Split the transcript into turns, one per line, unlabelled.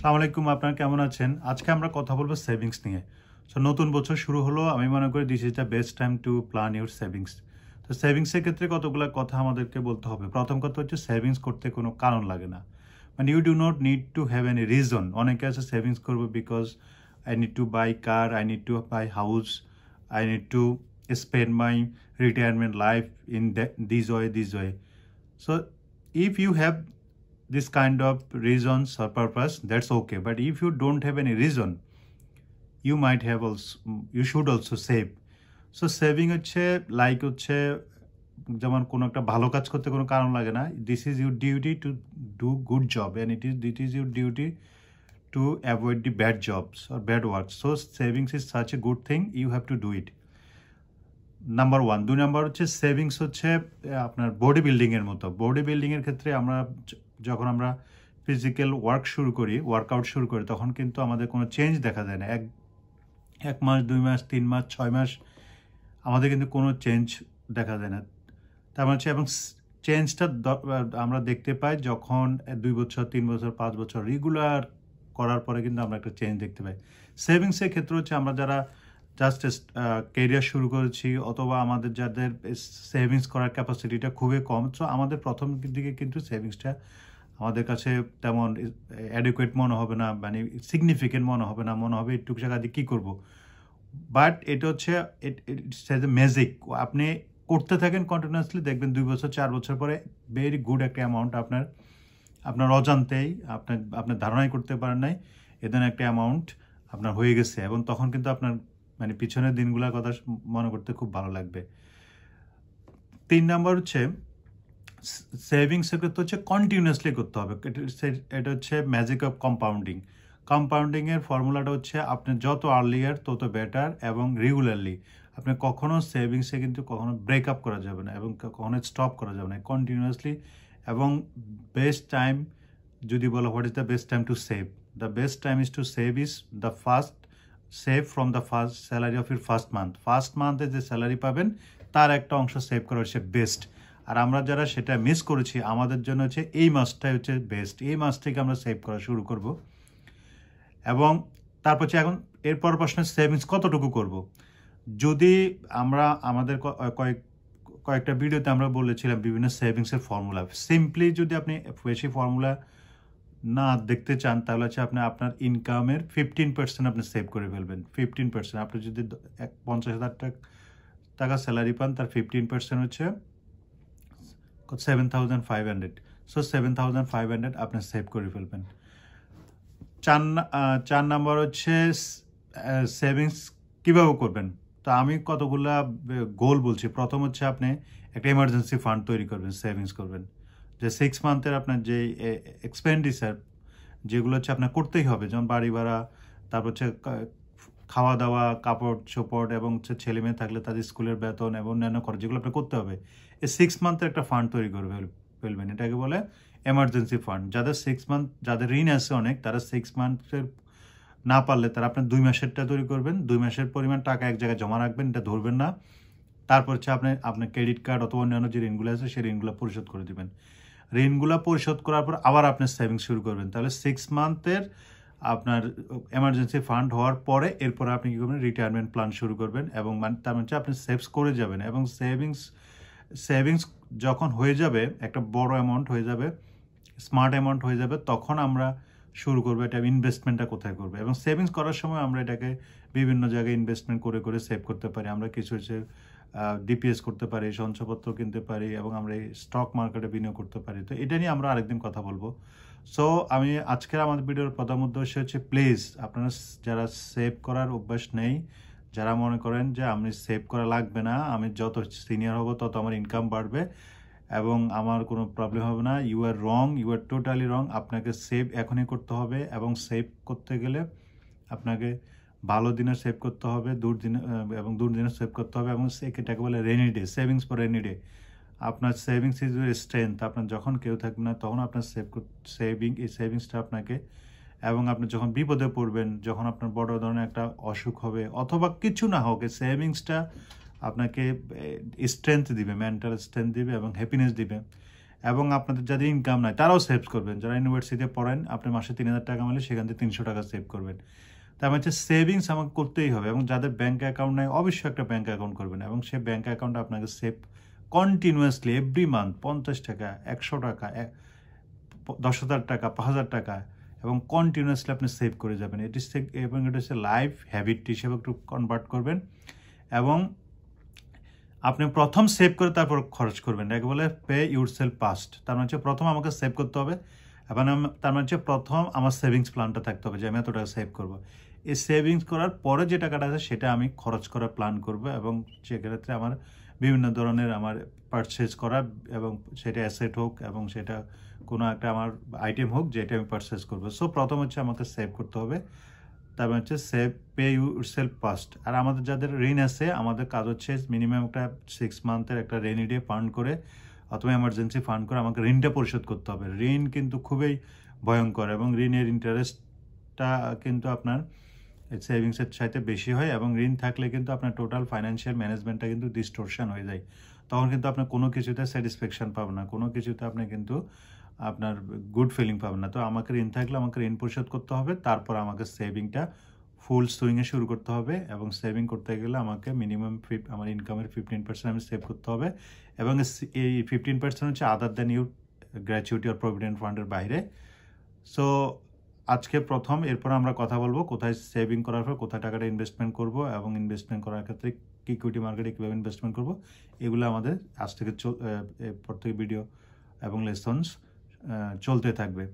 সালাম আলাইকুম আপনারা কেমন আছেন আজকে আমরা কথা বলবো সেভিংস নিয়ে সো নতুন বছর শুরু হলো আমি মনে করি this is the best time to plan your savings তো সেভিংসের ক্ষেত্রে কতগুলো কথা আমাদেরকে বলতে হবে প্রথম কথা হচ্ছে সেভিংস করতে কোনো কারণ লাগে না মানে you do not need to have any reason অনেকে আছে সেভিংস করবো because I need to buy car I need to buy house I need to spend my retirement life in this way this way so if you have this kind of reasons or purpose that's okay but if you don't have any reason you might have also you should also save so saving হচ্ছে like হচ্ছে যেমন কোনো একটা ভালো কাজ করতে কোনো কারণ লাগে না this is your duty to do good job and it is that is your duty to avoid the bad jobs আর bad work so savings is such a good thing you have to do it number one দুই number হচ্ছে savings হচ্ছে আপনার body বিল্ডিংয়ের মতো body বিল্ডিংয়ের ক্ষেত্রে আমরা যখন আমরা ফিজিক্যাল ওয়ার্ক শুরু করি ওয়ার্কআউট শুরু করি তখন কিন্তু আমাদের কোনো চেঞ্জ দেখা যায় না এক এক মাস দুই মাস তিন মাস ছয় মাস আমাদের কিন্তু কোনো চেঞ্জ দেখা যায় না তার মানে হচ্ছে এবং চেঞ্জটা আমরা দেখতে পাই যখন দুই বছর তিন বছর পাঁচ বছর রেগুলার করার পরে কিন্তু আমরা একটা চেঞ্জ দেখতে পাই সেভিংসের ক্ষেত্রে হচ্ছে আমরা যারা জাস্ট কেরিয়ার শুরু করেছি অথবা আমাদের যাদের সেভিংস করার ক্যাপাসিটিটা খুবই কম সো আমাদের প্রথম দিকে কিন্তু সেভিংসটা আমাদের কাছে তেমন অ্যাডুকেট মনে হবে না মানে সিগনিফিকেন্ট মনে হবে না মনে হবে একটু টাকা দিয়ে কী করবো বাট এটা হচ্ছে ইটস এজ এ ম্যাজিক আপনি করতে থাকেন কন্টিনিউয়াসলি দেখবেন দুই বছর চার বছর পরে ভেরি গুড একটা অ্যামাউন্ট আপনার আপনার অজান্তেই আপনার আপনার ধারণাই করতে পারেন নাই এদের একটা অ্যামাউন্ট আপনার হয়ে গেছে এবং তখন কিন্তু আপনার মানে পিছনের দিনগুলোর কথা মনে করতে খুব ভালো লাগবে তিন নাম্বার হচ্ছে সেভিংসের ক্ষেত্রে হচ্ছে কন্টিনিউয়াসলি করতে হবে এটা হচ্ছে ম্যাজিক অফ কম্পাউন্ডিং কম্পাউন্ডিংয়ের ফর্মুলাটা হচ্ছে আপনি যত আর্লিয়ার তত বেটার এবং রেগুলারলি আপনি কখনো সেভিংসে কিন্তু কখনো ব্রেক আপ করা যাবে না এবং কখনো স্টপ করা যাবে না কন্টিনিউয়াসলি এবং বেস্ট টাইম যদি বলো what is the best time to save the best time is to save is the first save from the first salary of your first month first মান্থে যে স্যালারি পাবেন তার একটা অংশ সেভ করা হচ্ছে বেস্ট আর আমরা যারা সেটা মিস করেছি আমাদের জন্য হচ্ছে এই মাসটাই হচ্ছে বেস্ট এই মাস থেকে আমরা সেভ করা শুরু করব এবং তারপর হচ্ছে এখন এরপর প্রশ্ন সেভিংস কতটুকু করব। যদি আমরা আমাদের কয়েক কয়েকটা ভিডিওতে আমরা বলেছিলাম বিভিন্ন সেভিংসের ফর্মুলা সিম্পলি যদি আপনি বেশি ফর্মুলা না দেখতে চান তাহলে হচ্ছে আপনি আপনার ইনকামের ফিফটিন পার্সেন্ট আপনি সেভ করে ফেলবেন ফিফটিন পার্সেন্ট আপনি যদি এক পঞ্চাশ হাজার টাকা স্যালারি পান তার ফিফটিন পার্সেন্ট হচ্ছে seven thousand five hundred so seven thousand five hundred আপনি সেভ করে ফেলবেন চার চার নাম্বার হচ্ছে সেভিংস কীভাবে করবেন তো আমি কতগুলা গোল বলছি প্রথম হচ্ছে আপনি একটা এমার্জেন্সি ফান্ড তৈরি করবেন সেভিংস করবেন যে সিক্স মান্থের আপনার যে এক্সপেন্ডিচার যেগুলো হচ্ছে আপনার করতেই হবে যেমন বাড়ি ভাড়া তারপর হচ্ছে খাওয়া দাওয়া কাপড় চোপড় এবং হচ্ছে ছেলে মেয়ে থাকলে তাদের স্কুলের বেতন এবং অন্যান্য খরচ যেগুলো আপনার করতে হবে এই সিক্স মান্থের একটা ফান্ড তৈরি করে ফেলবেন এটাকে বলে এমার্জেন্সি ফান্ড যাদের সিক্স মান্থ যাদের ঋণ আছে অনেক তারা সিক্স মান্থের না পারলে তারা আপনার দুই মাসেরটা তৈরি করবেন দুই মাসের পরিমাণ টাকা এক জায়গায় জমা রাখবেন এটা ধরবেন না তারপর হচ্ছে আপনি আপনার ক্রেডিট কার্ড অথবা অন্যান্য যে ঋণগুলো আছে সেই ঋণগুলো পরিশোধ করে দেবেন ঋণগুলো পরিশোধ করার পর আবার আপনার সেভিংস শুরু করবেন তাহলে সিক্স মান্থের আপনার এমার্জেন্সি ফান্ড হওয়ার পরে এরপরে আপনি কী করবেন রিটায়ারমেন্ট প্ল্যান শুরু করবেন এবং তার মানে আপনি সেভস করে যাবেন এবং সেভিংস সেভিংস যখন হয়ে যাবে একটা বড় অ্যামাউন্ট হয়ে যাবে স্মার্ট অ্যামাউন্ট হয়ে যাবে তখন আমরা শুরু করবো এটা ইনভেস্টমেন্টটা কোথায় করবে এবং সেভিংস করার সময় আমরা এটাকে বিভিন্ন জায়গায় ইনভেস্টমেন্ট করে করে সেভ করতে পারি আমরা কিছু হচ্ছে ডিপিএস করতে পারি সঞ্চয়পত্র কিনতে পারি এবং আমরা স্টক মার্কেটে বিনিয়োগ করতে পারি তো এটা নিয়ে আমরা আরেকদিন কথা বলবো সো আমি আজকের আমাদের ভিডিওর প্রথম উদ্দেশ্য হচ্ছে প্লিজ আপনারা যারা সেভ করার অভ্যাস নেই যারা মনে করেন যে আমি সেভ করা লাগবে না আমি যত সিনিয়র হব তত আমার ইনকাম বাড়বে এবং আমার কোনো প্রবলেম হবে না you are wrong you are totally wrong আপনাকে সেভ এখনই করতে হবে এবং সেভ করতে গেলে আপনাকে ভালো দিনে সেভ করতে হবে দুর্দিনে এবং দুর্দিনে সেভ করতে হবে এবং এটাকে বলে rainy day savings for rainy day আপনার সেভিংস ইজ ইউর স্ট্রেংথ আপনার যখন কেউ থাকবে না তখন আপনার সেভ সেভিং এই সেভিংসটা আপনাকে এবং আপনি যখন বিপদে পড়বেন যখন আপনার বড় ধরনের একটা অসুখ হবে অথবা কিছু না হোক সেভিংসটা আপনাকে স্ট্রেংথ দিবে মেন্টাল স্ট্রেংথ দিবে এবং হ্যাপিনেস দিবে এবং আপনাদের যাদের ইনকাম নাই তারাও সেভ করবেন যারা ইউনিভার্সিটিতে পড়েন আপনি মাসে তিন হাজার টাকা মিলে সেখান থেকে তিনশো টাকা সেভ করবেন তার মানে হচ্ছে সেভিংস আমাকে করতেই হবে এবং যাদের ব্যাঙ্ক অ্যাকাউন্ট নেয় অবশ্যই একটা ব্যাঙ্ক অ্যাকাউন্ট করবেন এবং সে ব্যাঙ্ক অ্যাকাউন্ট আপনাকে সেভ কন্টিনিউয়াসলি এভরি মান্থ পঞ্চাশ টাকা একশো টাকা দশ হাজার টাকা পাঁচ হাজার টাকা এবং কন্টিনিউয়াসলি আপনি সেভ করে যাবেন এটি এবং এটা হচ্ছে লাইফ হ্যাবিট হিসেবে একটু কনভার্ট করবেন এবং আপনি প্রথম সেভ করে তারপর খরচ করবেন এক বলে পে ইউর সেল পাস্ট তার মানে হচ্ছে প্রথম আমাকে সেভ করতে হবে এবং তার মানে হচ্ছে প্রথম আমার সেভিংস প্ল্যানটা থাকতে হবে যে আমি এত টাকা সেভ করবো এই সেভিংস করার পরে যে টাকাটা আছে সেটা আমি খরচ করার প্ল্যান করবো এবং সেক্ষেত্রে আমার বিভিন্ন ধরনের আমার পারচেজ করা এবং সেটা অ্যাসেট হোক এবং সেটা কোনো একটা আমার আইটেম হোক যেটা আমি পারচেজ করবো সো প্রথম হচ্ছে আমাকে সেভ করতে হবে তারপর হচ্ছে save pay yourself first আর আমাদের যাদের ঋণ আছে আমাদের কাজ হচ্ছে মিনিমাম একটা সিক্স মান্থের একটা রেনি ডে ফান্ড করে অথবা এমার্জেন্সি ফান্ড করে আমাকে ঋণটা পরিশোধ করতে হবে ঋণ কিন্তু খুবই ভয়ঙ্কর এবং ঋণের ইন্টারেস্টটা কিন্তু আপনার সেভিংসের চাইতে বেশি হয় এবং ঋণ থাকলে কিন্তু আপনার টোটাল ফাইন্যান্সিয়াল ম্যানেজমেন্টটা কিন্তু ডিস্টোরশন হয়ে যায় তখন কিন্তু আপনি কোনো কিছুতে স্যাটিসফ্যাকশান পাবেন না কোনো কিছুতে আপনি কিন্তু আপনার গুড ফিলিং পাবেন না তো আমাকে ঋণ থাকলে আমাকে ঋণ পরিশোধ করতে হবে তারপর আমাকে সেভিংটা ফুল সুইংয়ে শুরু করতে হবে এবং সেভিং করতে গেলে আমাকে মিনিমাম ফিফ আমার ইনকামের ফিফটিন পার্সেন্ট আমি সেভ করতে হবে এবং এই ফিফটিন পার্সেন্ট হচ্ছে other than you gratuity or provident ফান্ডের বাইরে সো আজকে প্রথম এরপর আমরা কথা বলবো কোথায় সেভিং করার পর কোথায় টাকাটা ইনভেস্টমেন্ট করব এবং ইনভেস্টমেন্ট করার ক্ষেত্রে ইকুইটি মার্কেটে কীভাবে ইনভেস্টমেন্ট করব এগুলো আমাদের আজ থেকে প্রত্যেক ভিডিও এবং লেসন্স চলতে থাকবে